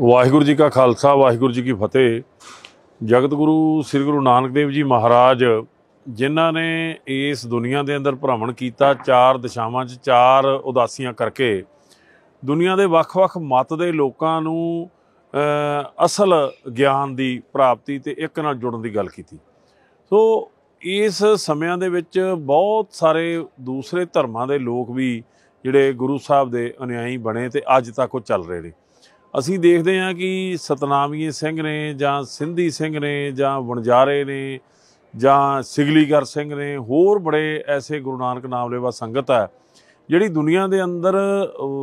ਵਾਹਿਗੁਰੂ ਜੀ ਕਾ ਖਾਲਸਾ ਵਾਹਿਗੁਰੂ ਜੀ ਕੀ ਫਤਿਹ ਜਗਤ ਗੁਰੂ ਸ੍ਰੀ ਗੁਰੂ ਨਾਨਕ ਦੇਵ ਜੀ ਮਹਾਰਾਜ ਜਿਨ੍ਹਾਂ ਨੇ ਇਸ ਦੁਨੀਆ ਦੇ ਅੰਦਰ ਭ੍ਰਮਣ ਕੀਤਾ ਚਾਰ ਦਿਸ਼ਾਵਾਂ 'ਚ ਚਾਰ ਉਦਾਸੀਆਂ ਕਰਕੇ ਦੁਨੀਆ ਦੇ ਵੱਖ-ਵੱਖ ਮਤ ਦੇ ਲੋਕਾਂ ਨੂੰ ਅਸਲ ਗਿਆਨ ਦੀ ਪ੍ਰਾਪਤੀ ਤੇ ਇੱਕ ਨਾਲ ਜੁੜਨ ਦੀ ਗੱਲ ਕੀਤੀ ਸੋ ਇਸ ਸਮਿਆਂ ਦੇ ਵਿੱਚ ਬਹੁਤ ਸਾਰੇ ਦੂਸਰੇ ਧਰਮਾਂ ਦੇ ਲੋਕ ਵੀ ਜਿਹੜੇ ਗੁਰੂ ਸਾਹਿਬ ਦੇ ਅਨੁਯਾਈ ਬਣੇ ਤੇ ਅੱਜ ਤੱਕ ਉਹ ਚੱਲ ਰਹੇ ਨੇ ਅਸੀਂ ਦੇਖਦੇ ਹਾਂ ਕਿ ਸਤਨਾਮੀ ਸਿੰਘ ਨੇ ਜਾਂ ਸਿੰਧੀ ਸਿੰਘ ਨੇ ਜਾਂ ਵਣਜਾਰੇ ਨੇ ਜਾਂ ਸਿਗਲੀਗਰ ਸਿੰਘ ਨੇ ਹੋਰ ਬੜੇ ਐਸੇ ਗੁਰੂ ਨਾਨਕ ਨਾਮ ਲੈਵਾ ਸੰਗਤ ਹੈ ਜਿਹੜੀ ਦੁਨੀਆ ਦੇ ਅੰਦਰ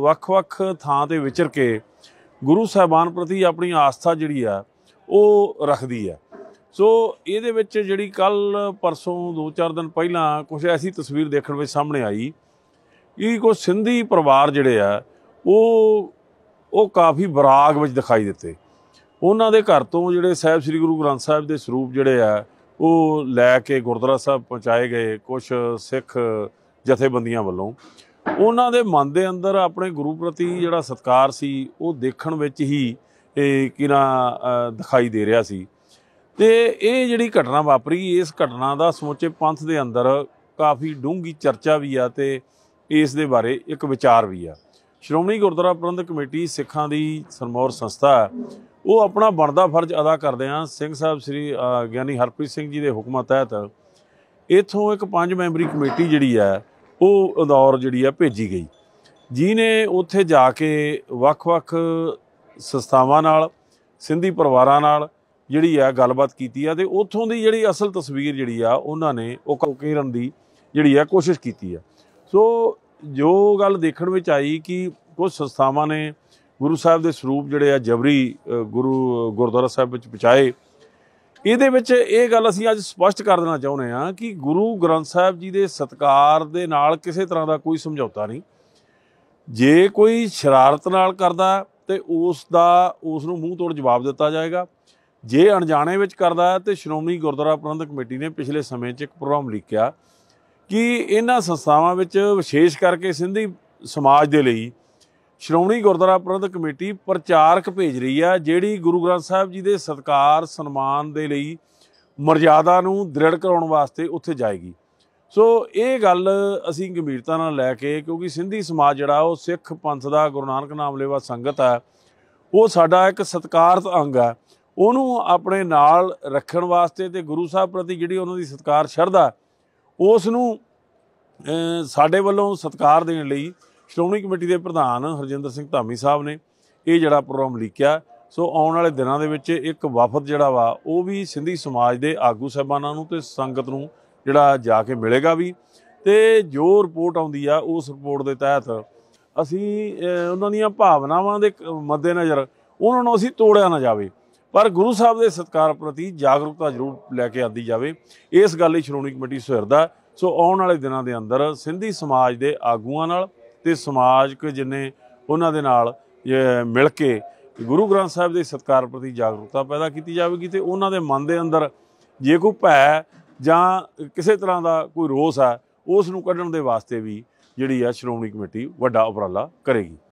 ਵੱਖ-ਵੱਖ ਥਾਂ ਤੇ ਵਿਚਰ ਕੇ ਗੁਰੂ ਸਾਹਿਬਾਨ ਪ੍ਰਤੀ ਆਪਣੀ ਆਸਥਾ ਜਿਹੜੀ ਆ ਉਹ ਰੱਖਦੀ ਆ ਸੋ ਇਹਦੇ ਵਿੱਚ ਜਿਹੜੀ ਕੱਲ ਪਰਸੋਂ 2-4 ਦਿਨ ਪਹਿਲਾਂ ਕੁਝ ਐਸੀ ਤਸਵੀਰ ਦੇਖਣ ਵਿੱਚ ਸਾਹਮਣੇ ਆਈ ਕਿ ਕੋਈ ਸਿੰਧੀ ਪਰਿਵਾਰ ਜਿਹੜੇ ਆ ਉਹ ਉਹ ਕਾਫੀ ਬਰਾਗ ਵਿੱਚ ਦਿਖਾਈ ਦਿੱਤੇ ਉਹਨਾਂ ਦੇ ਘਰ ਤੋਂ ਜਿਹੜੇ ਸਾਹਿਬ ਸ੍ਰੀ ਗੁਰੂ ਗ੍ਰੰਥ ਸਾਹਿਬ ਦੇ ਸਰੂਪ ਜਿਹੜੇ ਆ ਉਹ ਲੈ ਕੇ ਗੁਰਦੁਆਰਾ ਸਾਹਿਬ ਪਹੁੰਚਾਏ ਗਏ ਕੁਝ ਸਿੱਖ ਜਥੇਬੰਦੀਆਂ ਵੱਲੋਂ ਉਹਨਾਂ ਦੇ ਮਨ ਦੇ ਅੰਦਰ ਆਪਣੇ ਗੁਰੂ ਪ੍ਰਤੀ ਜਿਹੜਾ ਸਤਕਾਰ ਸੀ ਉਹ ਦੇਖਣ ਵਿੱਚ ਹੀ ਇਹ ਕਿਨਾ ਦਿਖਾਈ ਦੇ ਰਿਹਾ ਸੀ ਤੇ ਇਹ ਜਿਹੜੀ ਘਟਨਾ ਵਾਪਰੀ ਇਸ ਘਟਨਾ ਦਾ ਸਮੁੱਚੇ ਪੰਥ ਦੇ ਅੰਦਰ ਕਾਫੀ ਡੂੰਗੀ ਚਰਚਾ ਵੀ ਆ ਤੇ ਇਸ ਦੇ ਬਾਰੇ ਇੱਕ ਵਿਚਾਰ ਵੀ ਆ ਸ਼੍ਰੋਮਣੀ ਗੁਰਦੁਆਰਾ ਪ੍ਰਬੰਧਕ ਕਮੇਟੀ ਸਿੱਖਾਂ ਦੀ ਸਰਮੌਰ ਸੰਸਥਾ ਉਹ ਆਪਣਾ ਬਣਦਾ ਫਰਜ਼ ਅਦਾ ਕਰਦੇ ਆ ਸਿੰਘ ਸਾਹਿਬ ਸ੍ਰੀ ਗਿਆਨੀ ਹਰਪ੍ਰੀਤ ਸਿੰਘ ਜੀ ਦੇ ਹੁਕਮਾਂ ਤਹਿਤ ਇਥੋਂ ਇੱਕ ਪੰਜ ਮੈਂਬਰੀ ਕਮੇਟੀ ਜਿਹੜੀ ਆ ਉਹ ਅਦੌਰ ਜਿਹੜੀ ਆ ਭੇਜੀ ਗਈ ਜਿਨੇ ਉੱਥੇ ਜਾ ਕੇ ਵੱਖ-ਵੱਖ ਸੰਸਥਾਵਾਂ ਨਾਲ ਸਿੰਧੀ ਪਰਿਵਾਰਾਂ ਨਾਲ ਜਿਹੜੀ ਆ ਗੱਲਬਾਤ ਕੀਤੀ ਆ ਤੇ ਉੱਥੋਂ ਦੀ ਜਿਹੜੀ ਅਸਲ ਤਸਵੀਰ ਜਿਹੜੀ ਆ ਉਹਨਾਂ ਨੇ ਉਹ ਕੋਕੇਰਨ ਦੀ ਜਿਹੜੀ ਆ ਕੋਸ਼ਿਸ਼ ਕੀਤੀ ਆ ਸੋ ਜੋ ਗੱਲ ਦੇਖਣ ਵਿੱਚ ਆਈ ਕਿ ਕੁਝ ਸੰਸਥਾਵਾਂ ਨੇ ਗੁਰੂ ਸਾਹਿਬ ਦੇ ਸਰੂਪ ਜਿਹੜੇ ਆ ਜਬਰੀ ਗੁਰੂ ਗੁਰਦੁਆਰਾ ਸਾਹਿਬ ਵਿੱਚ ਪਹੁੰਚਾਏ ਇਹਦੇ ਵਿੱਚ ਇਹ ਗੱਲ ਅਸੀਂ ਅੱਜ ਸਪਸ਼ਟ ਕਰ ਦੇਣਾ ਚਾਹੁੰਦੇ ਹਾਂ ਕਿ ਗੁਰੂ ਗ੍ਰੰਥ ਸਾਹਿਬ ਜੀ ਦੇ ਸਤਕਾਰ ਦੇ ਨਾਲ ਕਿਸੇ ਤਰ੍ਹਾਂ ਦਾ ਕੋਈ ਸਮਝੌਤਾ ਨਹੀਂ ਜੇ ਕੋਈ ਸ਼ਰਾਰਤ ਨਾਲ ਕਰਦਾ ਤੇ ਉਸ ਦਾ ਉਸ ਨੂੰ ਮੂੰਹ ਤੋੜ ਜਵਾਬ ਦਿੱਤਾ ਜਾਏਗਾ ਜੇ ਅਣਜਾਣੇ ਵਿੱਚ ਕਰਦਾ ਤੇ ਸ਼੍ਰੋਮਣੀ ਗੁਰਦੁਆਰਾ ਪ੍ਰਬੰਧਕ ਕਮੇਟੀ ਨੇ ਪਿਛਲੇ ਸਮੇਂ 'ਚ ਇੱਕ ਪ੍ਰੋਗਰਾਮ ਲਿਖਿਆ ਕਿ ਇਹਨਾਂ ਸੰਸਥਾਵਾਂ ਵਿੱਚ ਵਿਸ਼ੇਸ਼ ਕਰਕੇ ਸਿੰਧੀ ਸਮਾਜ ਦੇ ਲਈ ਸ਼੍ਰੋਮਣੀ ਗੁਰਦੁਆਰਾ ਪ੍ਰਬੰਧਕ ਕਮੇਟੀ ਪ੍ਰਚਾਰਕ ਭੇਜ ਰਹੀ ਆ ਜਿਹੜੀ ਗੁਰੂ ਗ੍ਰੰਥ ਸਾਹਿਬ ਜੀ ਦੇ ਸਤਕਾਰ ਸਨਮਾਨ ਦੇ ਲਈ ਮਰਜ਼ਾਦਾ ਨੂੰ ਦ੍ਰਿੜ ਕਰਾਉਣ ਵਾਸਤੇ ਉੱਥੇ ਜਾਏਗੀ ਸੋ ਇਹ ਗੱਲ ਅਸੀਂ ਗੰਭੀਰਤਾ ਨਾਲ ਲੈ ਕੇ ਕਿਉਂਕਿ ਸਿੰਧੀ ਸਮਾਜ ਜਿਹੜਾ ਉਹ ਸਿੱਖ ਪੰਥ ਦਾ ਗੁਰੂ ਨਾਨਕ ਨਾਮ ਲੇਵਾ ਸੰਗਤ ਆ ਉਹ ਸਾਡਾ ਇੱਕ ਸਤਕਾਰਤ ਅੰਗ ਆ ਉਹਨੂੰ ਆਪਣੇ ਨਾਲ ਰੱਖਣ ਵਾਸਤੇ ਤੇ ਗੁਰੂ ਸਾਹਿਬ ਪ੍ਰਤੀ ਜਿਹੜੀ ਉਹਨਾਂ ਦੀ ਸਤਕਾਰ ਸ਼ਰਧਾ ਉਸ ਨੂੰ ਸਾਡੇ ਵੱਲੋਂ ਸਤਿਕਾਰ ਦੇਣ ਲਈ ਸ਼੍ਰੋਮਣੀ ਕਮੇਟੀ ਦੇ ਪ੍ਰਧਾਨ ਹਰਜਿੰਦਰ ਸਿੰਘ ਧਾਮੀ ਸਾਹਿਬ ਨੇ ਇਹ ਜਿਹੜਾ ਪ੍ਰੋਗਰਾਮ ਲਿਖਿਆ ਸੋ ਆਉਣ ਵਾਲੇ ਦਿਨਾਂ ਦੇ ਵਿੱਚ ਇੱਕ ਵਫਦ ਜਿਹੜਾ ਵਾ ਉਹ ਵੀ ਸਿੰਧੀ ਸਮਾਜ ਦੇ ਆਗੂ ਸਹਿਬਾਨਾਂ ਨੂੰ ਤੇ ਸੰਗਤ ਨੂੰ ਜਿਹੜਾ ਜਾ ਕੇ ਮਿਲੇਗਾ ਵੀ ਤੇ ਜੋ ਰਿਪੋਰਟ ਆਉਂਦੀ ਆ ਉਸ ਰਿਪੋਰਟ ਦੇ ਤਹਿਤ ਅਸੀਂ ਉਹਨਾਂ ਦੀਆਂ ਭਾਵਨਾਵਾਂ ਦੇ ਮੱਦੇਨਜ਼ਰ ਉਹਨਾਂ ਨੂੰ ਅਸੀਂ ਤੋੜਿਆ ਨਾ ਜਾਵੇ ਪਰ ਗੁਰੂ ਸਾਹਿਬ ਦੇ ਸਤਕਾਰ ਪ੍ਰਤੀ ਜਾਗਰੂਕਤਾ ਜ਼ਰੂਰ ਲੈ ਕੇ ਆਂਦੀ ਜਾਵੇ ਇਸ ਗੱਲ ਲਈ ਸ਼੍ਰੋਮਣੀ ਕਮੇਟੀ ਸੁਹਿਰਦਾ ਸੋ ਆਉਣ ਵਾਲੇ ਦਿਨਾਂ ਦੇ ਅੰਦਰ ਸਿੰਧੀ ਸਮਾਜ ਦੇ ਆਗੂਆਂ ਨਾਲ ਤੇ ਸਮਾਜਕ ਜਿੰਨੇ ਉਹਨਾਂ ਦੇ ਨਾਲ ਮਿਲ ਕੇ ਗੁਰੂ ਗ੍ਰੰਥ ਸਾਹਿਬ ਦੇ ਸਤਕਾਰ ਪ੍ਰਤੀ ਜਾਗਰੂਕਤਾ ਪੈਦਾ ਕੀਤੀ ਜਾਵੇਗੀ ਤੇ ਉਹਨਾਂ ਦੇ ਮਨ ਦੇ ਅੰਦਰ ਜੇ ਕੋਈ ਭੈ ਜਾਂ ਕਿਸੇ ਤਰ੍ਹਾਂ ਦਾ ਕੋਈ ਰੋਸ ਹੈ ਉਸ ਨੂੰ ਕੱਢਣ ਦੇ ਵਾਸਤੇ ਵੀ ਜਿਹੜੀ ਆ ਸ਼੍ਰੋਮਣੀ ਕਮੇਟੀ ਵੱਡਾ ਉਪਰਾਲਾ ਕਰੇਗੀ